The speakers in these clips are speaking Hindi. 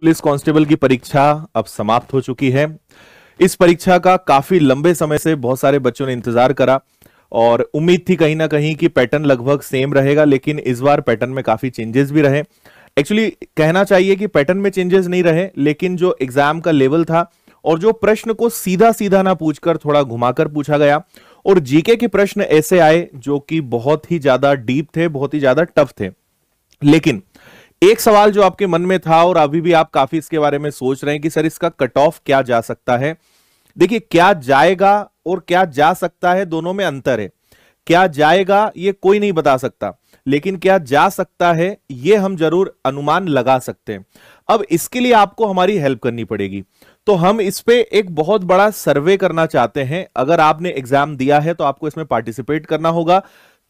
पुलिस कांस्टेबल की परीक्षा अब समाप्त हो चुकी है इस परीक्षा का काफी लंबे समय से बहुत सारे बच्चों ने इंतजार करा और उम्मीद थी कहीं ना कहीं कि पैटर्न लगभग सेम रहेगा लेकिन इस बार पैटर्न में काफी चेंजेस भी रहे एक्चुअली कहना चाहिए कि पैटर्न में चेंजेस नहीं रहे लेकिन जो एग्जाम का लेवल था और जो प्रश्न को सीधा सीधा ना पूछकर थोड़ा घुमाकर पूछा गया और जीके के प्रश्न ऐसे आए जो कि बहुत ही ज्यादा डीप थे बहुत ही ज्यादा टफ थे लेकिन एक सवाल जो आपके मन में था और अभी भी आप काफी इसके बारे में सोच रहे हैं कि सर इसका कट ऑफ क्या जा सकता है देखिए क्या जाएगा और क्या जा सकता है दोनों में अंतर है क्या जाएगा ये कोई नहीं बता सकता लेकिन क्या जा सकता है ये हम जरूर अनुमान लगा सकते हैं अब इसके लिए आपको हमारी हेल्प करनी पड़ेगी तो हम इस पे एक बहुत बड़ा सर्वे करना चाहते हैं अगर आपने एग्जाम दिया है तो आपको इसमें पार्टिसिपेट करना होगा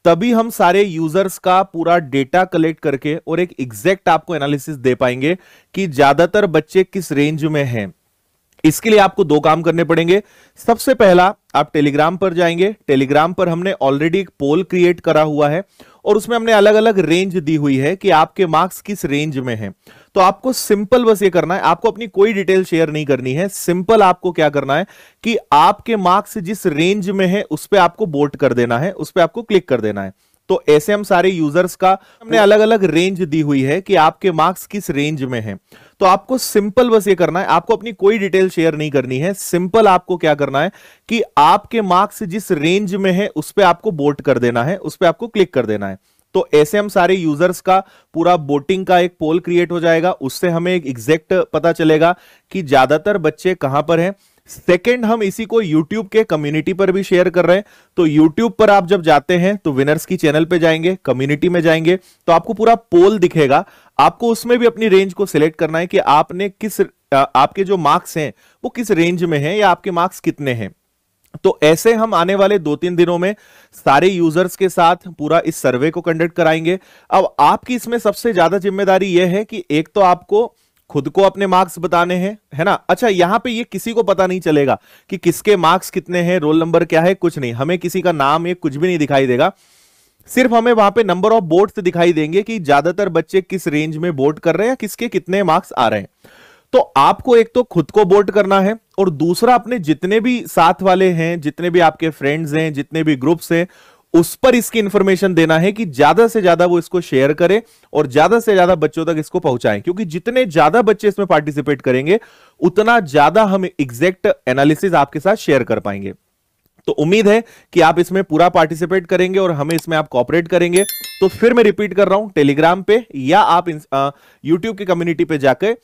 तभी हम सारे यूजर्स का पूरा डेटा कलेक्ट करके और एक एग्जैक्ट आपको एनालिसिस दे पाएंगे कि ज्यादातर बच्चे किस रेंज में हैं इसके लिए आपको दो काम करने पड़ेंगे सबसे पहला आप टेलीग्राम पर जाएंगे टेलीग्राम पर हमने ऑलरेडी एक पोल क्रिएट करा हुआ है और उसमें हमने अलग अलग रेंज दी हुई है कि आपके मार्क्स किस रेंज में हैं तो आपको सिंपल बस ये करना है आपको अपनी कोई डिटेल शेयर नहीं करनी है सिंपल आपको क्या करना है कि आपके मार्क्स जिस रेंज में है उस पर आपको वोट कर देना है उस पर आपको क्लिक कर देना है तो ऐसे हम सारे यूजर्स का हमने अलग अलग रेंज दी हुई है कि आपके मार्क्स किस रेंज में है तो आपको सिंपल बस ये करना है आपको अपनी कोई डिटेल शेयर नहीं करनी है सिंपल आपको क्या करना है कि आपके मार्क्स जिस रेंज में है उस पर आपको बोट कर देना है उस पर आपको क्लिक कर देना है तो ऐसे हम सारे यूजर्स का पूरा बोटिंग का एक पोल क्रिएट हो जाएगा उससे हमें एक एग्जैक्ट पता चलेगा कि ज्यादातर बच्चे कहां पर हैं सेकेंड हम इसी को यूट्यूब के कम्युनिटी पर भी शेयर कर रहे हैं तो यूट्यूब पर आप जब जाते हैं तो विनर्स की चैनल पे जाएंगे कम्युनिटी में जाएंगे तो आपको पूरा पोल दिखेगा आपको उसमें भी अपनी रेंज को सिलेक्ट करना है कि आपने किस आपके जो मार्क्स हैं वो किस रेंज में है या आपके मार्क्स कितने हैं तो ऐसे हम आने वाले दो तीन दिनों में सारे यूजर्स के साथ पूरा इस सर्वे को कंडक्ट कराएंगे अब आपकी इसमें सबसे ज्यादा जिम्मेदारी यह है कि एक तो आपको खुद को अपने मार्क्स बताने हैं है ना अच्छा यहाँ पे ये किसी को पता नहीं चलेगा कि किसके मार्क्स कितने हैं रोल नंबर क्या है कुछ नहीं हमें किसी का नाम ये कुछ भी नहीं दिखाई देगा सिर्फ हमें वहां पे नंबर ऑफ बोर्ड दिखाई देंगे कि ज्यादातर बच्चे किस रेंज में बोर्ड कर रहे हैं किसके कितने मार्क्स आ रहे हैं तो आपको एक तो खुद को बोर्ड करना है और दूसरा अपने जितने भी साथ वाले हैं जितने भी आपके फ्रेंड्स हैं जितने भी ग्रुप्स हैं उस पर इसकी इंफॉर्मेशन देना है कि ज्यादा से ज्यादा वो इसको शेयर करें और ज्यादा से ज्यादा बच्चों तक इसको पहुंचाएं क्योंकि जितने ज्यादा बच्चे इसमें पार्टिसिपेट करेंगे उतना ज्यादा हम एग्जैक्ट एनालिसिस आपके साथ शेयर कर पाएंगे तो उम्मीद है कि आप इसमें पूरा पार्टिसिपेट करेंगे और हमें इसमें आप कॉपरेट करेंगे तो फिर मैं रिपीट कर रहा हूं टेलीग्राम पे या आप यूट्यूब की कम्युनिटी पे जाकर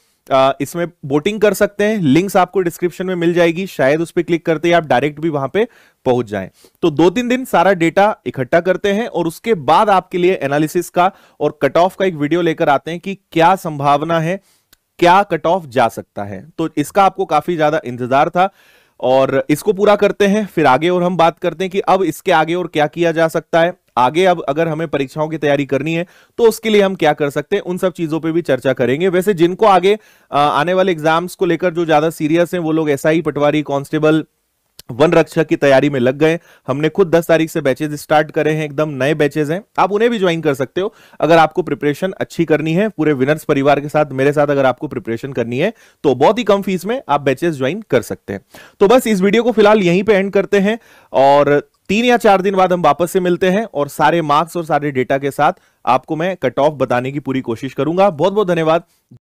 इसमें वोटिंग कर सकते हैं लिंक्स आपको डिस्क्रिप्शन में मिल जाएगी शायद उस पर क्लिक करते ही आप डायरेक्ट भी वहां पे पहुंच जाएं तो दो तीन दिन सारा डेटा इकट्ठा करते हैं और उसके बाद आपके लिए एनालिसिस का और कट ऑफ का एक वीडियो लेकर आते हैं कि क्या संभावना है क्या कट ऑफ जा सकता है तो इसका आपको काफी ज्यादा इंतजार था और इसको पूरा करते हैं फिर आगे और हम बात करते हैं कि अब इसके आगे और क्या किया जा सकता है आगे अब अगर हमें परीक्षाओं की तैयारी करनी है तो उसके लिए हम क्या कर सकते हैं उन सब चीजों पे भी चर्चा करेंगे वैसे जिनको आगे आने वाले एग्जाम्स को लेकर जो ज्यादा सीरियस हैं वो लोग एसआई पटवारी कांस्टेबल वन रक्षा की तैयारी में लग गए हमने खुद 10 तारीख से बैचेज स्टार्ट करे हैं एकदम नए बैचेज हैं आप उन्हें भी ज्वाइन कर सकते हो अगर आपको प्रिपरेशन अच्छी करनी है पूरे विनर्स परिवार के साथ मेरे साथ अगर आपको प्रिपरेशन करनी है तो बहुत ही कम फीस में आप बैचेज ज्वाइन कर सकते हैं तो बस इस वीडियो को फिलहाल यहीं पर एंड करते हैं और तीन या चार दिन बाद हम वापस से मिलते हैं और सारे मार्क्स और सारे डेटा के साथ आपको मैं कट ऑफ बताने की पूरी कोशिश करूंगा बहुत बहुत धन्यवाद